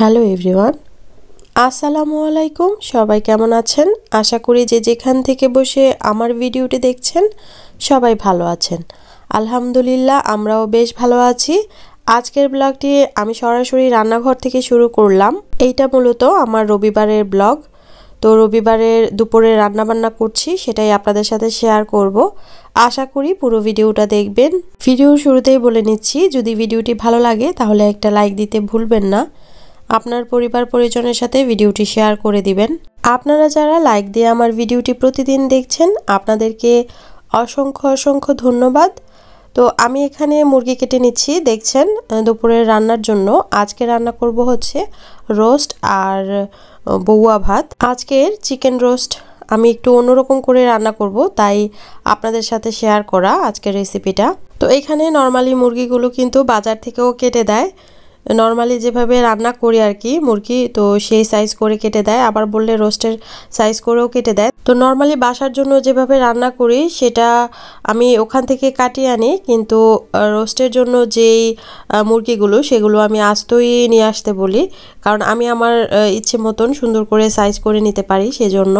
hello everyone আসসালামু আলাইকুম সবাই কেমন আছেন আশা করি যে যেখান থেকে বসে আমার ভিডিওটি দেখছেন সবাই ভালো আছেন আলহামদুলিল্লাহ আমরাও বেশ ভালো আছি আজকের ব্লগটি আমি সরাসরি রান্নাঘর থেকে শুরু করলাম এইটা মূলত আমার রবিবারের ব্লগ তো রবিবারের দুপুরে রান্নাবান্না করছি সেটাই আপনাদের সাথে শেয়ার করব আশা করি পুরো ভিডিওটা দেখবেন ভিডিও শুরুতেই বলে নিচ্ছি যদি ভিডিওটি ভালো লাগে তাহলে একটা লাইক দিতে ভুলবেন না আপনার পরিবার পরিজনের সাথে ভিডিওটি শেয়ার করে দিবেন আপনারা যারা লাইক দিয়ে আমার ভিডিওটি প্রতিদিন দেখছেন আপনাদেরকে অসংখ্য অসংখ্য ধন্যবাদ তো আমি এখানে মুরগি কেটে নিচ্ছি দেখছেন দুপুরের রান্নার জন্য আজকে রান্না করব হচ্ছে রোস্ট আর বউয়া ভাত আজকের চিকেন রোস্ট আমি একটু অন্যরকম করে রান্না করব তাই আপনাদের সাথে শেয়ার করা আজকের রেসিপিটা তো এখানে নর্মালি মুরগিগুলো কিন্তু বাজার থেকেও কেটে দেয় নর্মালি যেভাবে রান্না করি আর কি মুরগি তো সেই সাইজ করে কেটে দেয় আবার বললে রোস্টের সাইজ করেও কেটে দেয় তো নর্মালি বাসার জন্য যেভাবে রান্না করি সেটা আমি ওখান থেকে কাটিয়ে আনি কিন্তু রোস্টের জন্য যেই মুরগিগুলো সেগুলো আমি আস্তই নিয়ে আসতে বলি কারণ আমি আমার ইচ্ছে মতন সুন্দর করে সাইজ করে নিতে পারি সেজন্য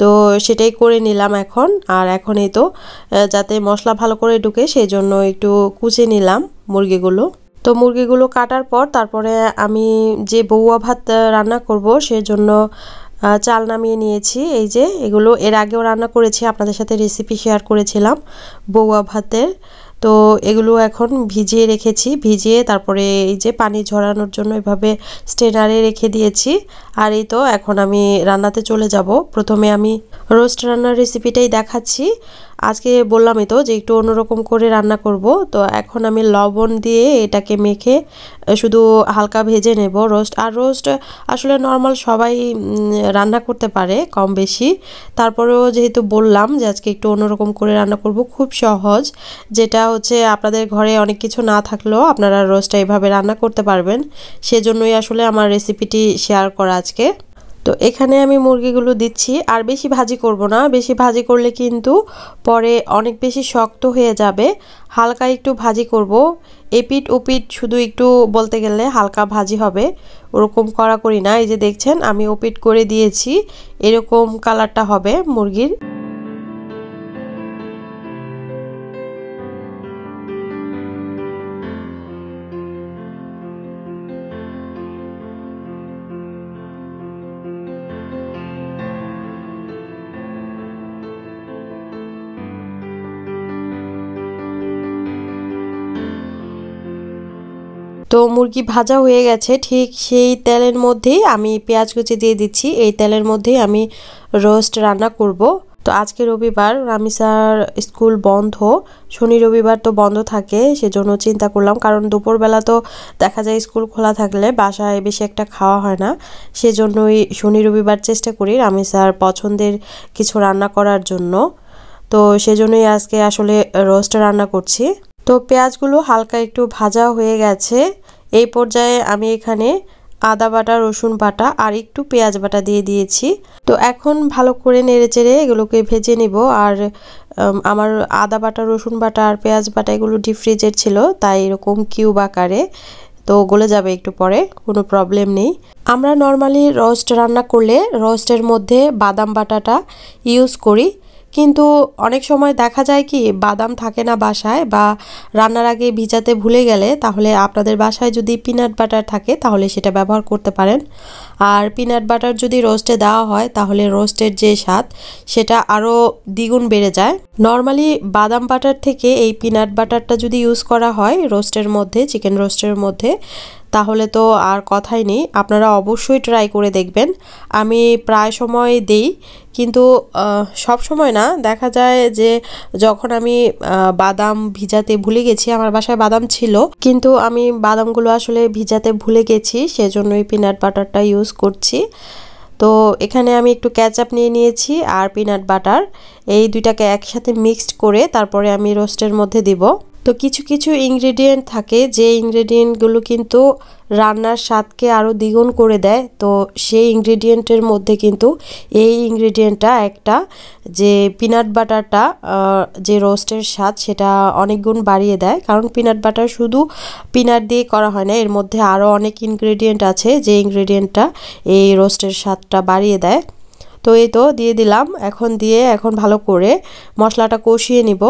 তো সেটাই করে নিলাম এখন আর এখনই তো যাতে মশলা ভালো করে ঢুকে সেই জন্য একটু কুচে নিলাম মুরগিগুলো তো মুরগিগুলো কাটার পর তারপরে আমি যে বউয়া ভাত রান্না করব সেজন্য চাল নামিয়ে নিয়েছি এই যে এগুলো এর আগেও রান্না করেছি আপনাদের সাথে রেসিপি শেয়ার করেছিলাম বউয়া ভাতের তো এগুলো এখন ভিজিয়ে রেখেছি ভিজিয়ে তারপরে এই যে পানি ঝরানোর জন্য এভাবে স্টেনারে রেখে দিয়েছি আর এই তো এখন আমি রান্নাতে চলে যাব প্রথমে আমি রোস্ট রান্নার রেসিপিটাই দেখাচ্ছি আজকে বললামই তো যে একটু অন্যরকম করে রান্না করব তো এখন আমি লবণ দিয়ে এটাকে মেখে শুধু হালকা ভেজে নেব রোস্ট আর রোস্ট আসলে নর্মাল সবাই রান্না করতে পারে কম বেশি তারপরেও যেহেতু বললাম যে আজকে একটু অন্যরকম করে রান্না করব খুব সহজ যেটা হচ্ছে আপনাদের ঘরে অনেক কিছু না থাকলেও আপনারা রোস্টটা এভাবে রান্না করতে পারবেন সেজন্যই আসলে আমার রেসিপিটি শেয়ার করা আজকে তো এখানে আমি মুরগিগুলো দিচ্ছি আর বেশি ভাজি করব না বেশি ভাজি করলে কিন্তু পরে অনেক বেশি শক্ত হয়ে যাবে হালকা একটু ভাজি করব এপিট ওপিট শুধু একটু বলতে গেলে হালকা ভাজি হবে ওরকম করা করি না এই যে দেখছেন আমি ওপিট করে দিয়েছি এরকম কালারটা হবে মুরগির তো মুরগি ভাজা হয়ে গেছে ঠিক সেই তেলের মধ্যেই আমি পেঁয়াজ কুচি দিয়ে দিচ্ছি এই তেলের মধ্যেই আমি রোস্ট রান্না করব তো আজকে রবিবার রামিসার স্কুল বন্ধ শনি রবিবার তো বন্ধ থাকে সেজন্য চিন্তা করলাম কারণ দুপুরবেলা তো দেখা যায় স্কুল খোলা থাকলে বাসায় বেশি একটা খাওয়া হয় না সেজন্যই শনি রবিবার চেষ্টা করি রামিসার পছন্দের কিছু রান্না করার জন্য তো সেজন্যই আজকে আসলে রোস্ট রান্না করছি তো পেঁয়াজগুলো হালকা একটু ভাজা হয়ে গেছে এই পর্যায়ে আমি এখানে আদা বাটা রসুন বাটা আর একটু পেঁয়াজ বাটা দিয়ে দিয়েছি তো এখন ভালো করে নেড়েচেড়ে এগুলোকে ভেজে নিব আর আমার আদা বাটা রসুন বাটা আর পেঁয়াজ বাটা এগুলো ডিপ ফ্রিজের ছিল তাই এরকম কিউব আকারে তো গলে যাবে একটু পরে কোনো প্রবলেম নেই আমরা নর্মালি রোস্ট রান্না করলে রোস্টের মধ্যে বাদাম বাটাটা ইউজ করি কিন্তু অনেক সময় দেখা যায় কি বাদাম থাকে না বাসায় বা রান্নার আগে ভিজাতে ভুলে গেলে তাহলে আপনাদের বাসায় যদি পিনাট বাটার থাকে তাহলে সেটা ব্যবহার করতে পারেন আর পিনাট বাটার যদি রোস্টে দেওয়া হয় তাহলে রোস্টের যে স্বাদ সেটা আরও দ্বিগুণ বেড়ে যায় নর্মালি বাদাম বাটার থেকে এই পিনাট বাটারটা যদি ইউজ করা হয় রোস্টের মধ্যে চিকেন রোস্টের মধ্যে তাহলে তো আর কথাই নেই আপনারা অবশ্যই ট্রাই করে দেখবেন আমি প্রায় সময় দেই কিন্তু সব সময় না দেখা যায় যে যখন আমি বাদাম ভিজাতে ভুলে গেছি আমার বাসায় বাদাম ছিল কিন্তু আমি বাদামগুলো আসলে ভিজাতে ভুলে গেছি সেজন্যই পিনাট বাটারটা ইউজ করছি তো এখানে আমি একটু ক্যাচআপ নিয়ে নিয়েছি আর পিনাট বাটার এই দুইটাকে একসাথে মিক্সড করে তারপরে আমি রোস্টের মধ্যে দেবো তো কিছু কিছু ইনগ্রেডিয়েন্ট থাকে যে ইনগ্রেডিয়েন্টগুলো কিন্তু রান্নার স্বাদকে আরও দ্বিগুণ করে দেয় তো সেই ইনগ্রেডিয়েন্টের মধ্যে কিন্তু এই ইনগ্রেডিয়েন্টটা একটা যে পিনাট বাটারটা যে রোস্টের স্বাদ সেটা অনেক গুণ বাড়িয়ে দেয় কারণ পিনাট বাটার শুধু পিনাট দিয়ে করা হয় না এর মধ্যে আরও অনেক ইনগ্রেডিয়েন্ট আছে যে ইনগ্রেডিয়েন্টটা এই রোস্টের স্বাদটা বাড়িয়ে দেয় তো এই তো দিয়ে দিলাম এখন দিয়ে এখন ভালো করে মশলাটা কষিয়ে নিব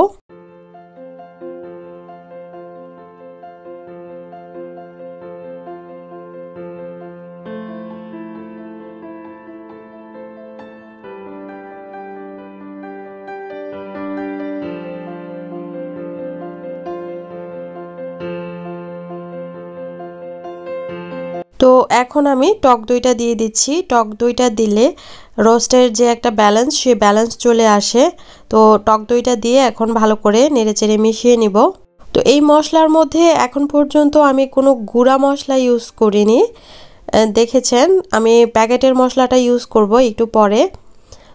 তো এখন আমি টক দইটা দিয়ে দিচ্ছি টক দইটা দিলে রোস্টের যে একটা ব্যালেন্স সে ব্যালেন্স চলে আসে তো টক দইটা দিয়ে এখন ভালো করে নেড়েচেড়ে মিশিয়ে নিব তো এই মশলার মধ্যে এখন পর্যন্ত আমি কোনো গুঁড়া মশলা ইউজ করিনি দেখেছেন আমি প্যাকেটের মশলাটা ইউজ করব একটু পরে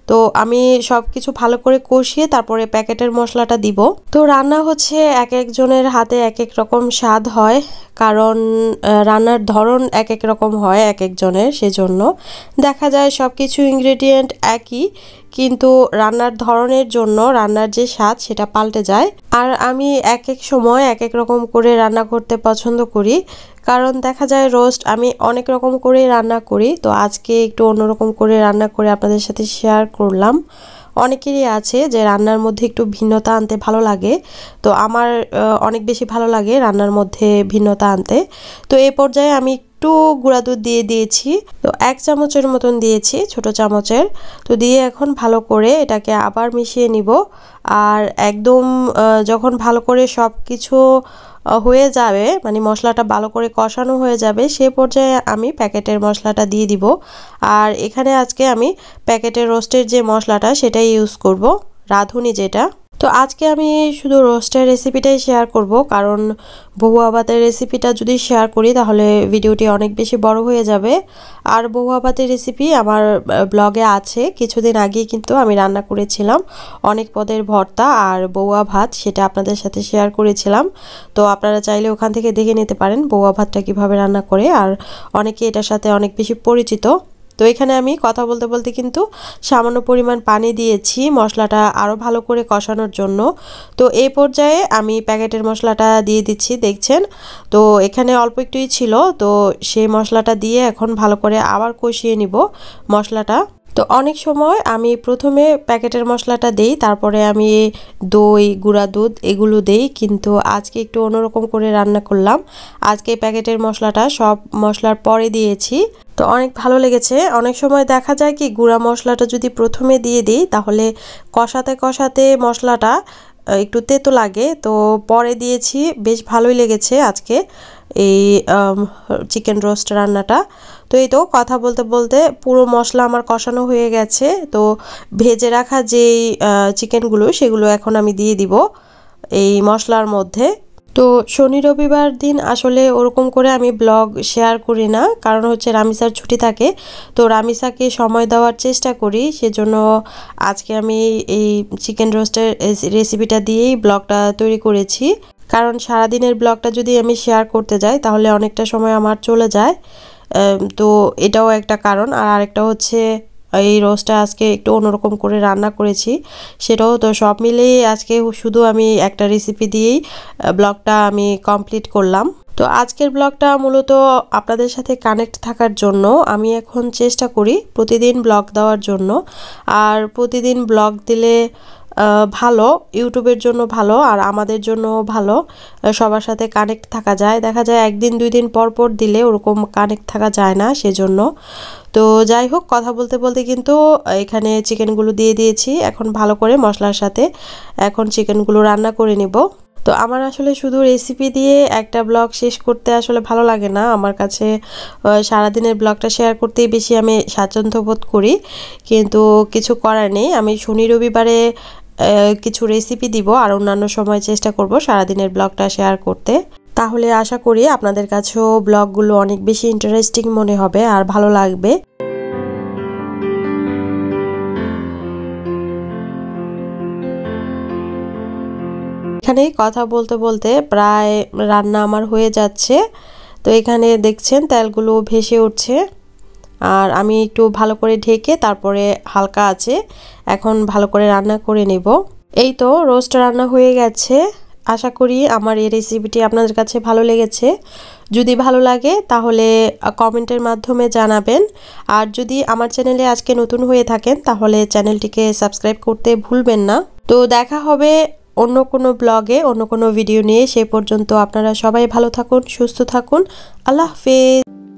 তো আমি সব কিছু ভালো করে কষিয়ে তারপরে প্যাকেটের মশলাটা দিব তো রান্না হচ্ছে এক একজনের হাতে এক এক রকম স্বাদ হয় কারণ রান্নার ধরন এক এক রকম হয় এক একজনের সেজন্য দেখা যায় সব কিছু ইনগ্রেডিয়েন্ট একই কিন্তু রান্নার ধরনের জন্য রান্নার যে স্বাদ সেটা পাল্টে যায় আর আমি এক এক সময় এক এক রকম করে রান্না করতে পছন্দ করি কারণ দেখা যায় রোস্ট আমি অনেক রকম করে রান্না করি তো আজকে একটু অন্যরকম করে রান্না করে আপনাদের সাথে শেয়ার করলাম অনেকেরই আছে যে রান্নার মধ্যে একটু ভিন্নতা আনতে ভালো লাগে তো আমার অনেক বেশি ভালো লাগে রান্নার মধ্যে ভিন্নতা আনতে তো এ পর্যায়ে আমি একটু গুঁড়া দুধ দিয়ে দিয়েছি তো এক চামচের মতন দিয়েছি ছোট চামচের তো দিয়ে এখন ভালো করে এটাকে আবার মিশিয়ে নিব আর একদম যখন ভালো করে সব কিছু হয়ে যাবে মানে মশলাটা ভালো করে কষানো হয়ে যাবে সে পর্যায়ে আমি প্যাকেটের মশলাটা দিয়ে দিব আর এখানে আজকে আমি প্যাকেটের রোস্টের যে মশলাটা সেটাই ইউজ করব রাঁধুনি যেটা তো আজকে আমি শুধু রোস্টের রেসিপিটাই শেয়ার করব কারণ বহু আবাতের রেসিপিটা যদি শেয়ার করি তাহলে ভিডিওটি অনেক বেশি বড় হয়ে যাবে আর বহু আবাতের রেসিপি আমার ব্লগে আছে কিছুদিন আগে কিন্তু আমি রান্না করেছিলাম অনেক পদের ভর্তা আর বৌয়া ভাত সেটা আপনাদের সাথে শেয়ার করেছিলাম তো আপনারা চাইলে ওখান থেকে দেখে নিতে পারেন বৌয়া ভাতটা কিভাবে রান্না করে আর অনেকে এটার সাথে অনেক বেশি পরিচিত তো এখানে আমি কথা বলতে বলতে কিন্তু সামান্য পরিমাণ পানি দিয়েছি মশলাটা আরও ভালো করে কষানোর জন্য তো এই পর্যায়ে আমি প্যাকেটের মশলাটা দিয়ে দিচ্ছি দেখছেন তো এখানে অল্প একটুই ছিল তো সেই মশলাটা দিয়ে এখন ভালো করে আবার কষিয়ে নিব মশলাটা তো অনেক সময় আমি প্রথমে প্যাকেটের মশলাটা দেই তারপরে আমি দই গুঁড়া দুধ এগুলো দেই কিন্তু আজকে একটু অন্যরকম করে রান্না করলাম আজকে প্যাকেটের মশলাটা সব মশলার পরে দিয়েছি তো অনেক ভালো লেগেছে অনেক সময় দেখা যায় কি গুঁড়া মশলাটা যদি প্রথমে দিয়ে দিই তাহলে কষাতে কষাতে মশলাটা একটু তেতো লাগে তো পরে দিয়েছি বেশ ভালোই লেগেছে আজকে এই চিকেন রোস্ট রান্নাটা তো এই তো কথা বলতে বলতে পুরো মশলা আমার কষানো হয়ে গেছে তো ভেজে রাখা যেই চিকেনগুলো সেগুলো এখন আমি দিয়ে দিব এই মশলার মধ্যে তো শনি রবিবার দিন আসলে ওরকম করে আমি ব্লগ শেয়ার করি না কারণ হচ্ছে রামিসার ছুটি থাকে তো রামিসাকে সময় দেওয়ার চেষ্টা করি সেজন্য আজকে আমি এই চিকেন রোস্টের রেসিপিটা দিয়েই ব্লগটা তৈরি করেছি কারণ সারাদিনের ব্লগটা যদি আমি শেয়ার করতে যাই তাহলে অনেকটা সময় আমার চলে যায় তো এটাও একটা কারণ আর আরেকটা হচ্ছে এই রোস্টটা আজকে একটু অন্যরকম করে রান্না করেছি সেটাও তো সব মিলিয়ে আজকে শুধু আমি একটা রেসিপি দিয়েই ব্লগটা আমি কমপ্লিট করলাম তো আজকের ব্লগটা মূলত আপনাদের সাথে কানেক্ট থাকার জন্য আমি এখন চেষ্টা করি প্রতিদিন ব্লগ দেওয়ার জন্য আর প্রতিদিন ব্লগ দিলে ভালো ইউটিউবের জন্য ভালো আর আমাদের জন্য ভালো সবার সাথে কানেক্ট থাকা যায় দেখা যায় একদিন দুই দিন পর পর দিলে ওরকম কানেক্ট থাকা যায় না সেজন্য তো যাই হোক কথা বলতে বলতে কিন্তু এখানে চিকেনগুলো দিয়ে দিয়েছি এখন ভালো করে মশলার সাথে এখন চিকেনগুলো রান্না করে নেব তো আমার আসলে শুধু রেসিপি দিয়ে একটা ব্লগ শেষ করতে আসলে ভালো লাগে না আমার কাছে সারাদিনের ব্লগটা শেয়ার করতেই বেশি আমি স্বাচ্ছন্দ্য বোধ করি কিন্তু কিছু করার নেই আমি শনি রবিবারে কিছু রেসিপি দিব আর অন্যান্য সময় চেষ্টা করব সারাদিনের ব্লগটা শেয়ার করতে তাহলে আশা করি আপনাদের কাছেও ব্লগগুলো অনেক বেশি ইন্টারেস্টিং মনে হবে আর ভালো লাগবে এখানে কথা বলতে বলতে প্রায় রান্না আমার হয়ে যাচ্ছে তো এখানে দেখছেন তেলগুলো ভেসে উঠছে আর আমি একটু ভালো করে ঢেকে তারপরে হালকা আছে এখন ভালো করে রান্না করে নেব এই তো রোস্ট রান্না হয়ে গেছে আশা করি আমার এই রেসিপিটি আপনাদের কাছে ভালো লেগেছে যদি ভালো লাগে তাহলে কমেন্টের মাধ্যমে জানাবেন আর যদি আমার চ্যানেলে আজকে নতুন হয়ে থাকেন তাহলে চ্যানেলটিকে সাবস্ক্রাইব করতে ভুলবেন না তো দেখা হবে অন্য কোনো ব্লগে অন্য কোনো ভিডিও নিয়ে সে পর্যন্ত আপনারা সবাই ভালো থাকুন সুস্থ থাকুন আল্লাহ হাফেজ